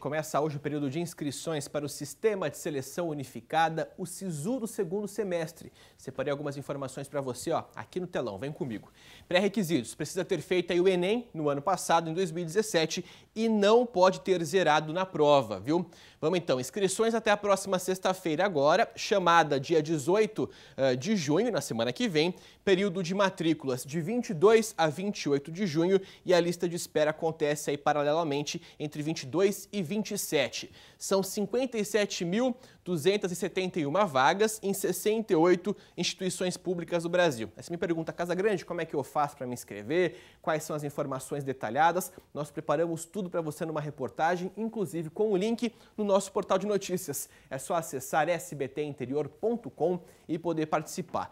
Começa hoje o período de inscrições para o Sistema de Seleção Unificada, o SISU do segundo semestre. Separei algumas informações para você ó, aqui no telão, vem comigo. Pré-requisitos, precisa ter feito o Enem no ano passado, em 2017, e não pode ter zerado na prova, viu? Vamos então, inscrições até a próxima sexta-feira agora, chamada dia 18 eh, de junho, na semana que vem, período de matrículas de 22 a 28 de junho, e a lista de espera acontece aí paralelamente entre 22 e 20 2027. São 57.271 vagas em 68 instituições públicas do Brasil. Aí você me pergunta, Casa Grande, como é que eu faço para me inscrever? Quais são as informações detalhadas? Nós preparamos tudo para você numa reportagem, inclusive com o link no nosso portal de notícias. É só acessar sbtinterior.com e poder participar.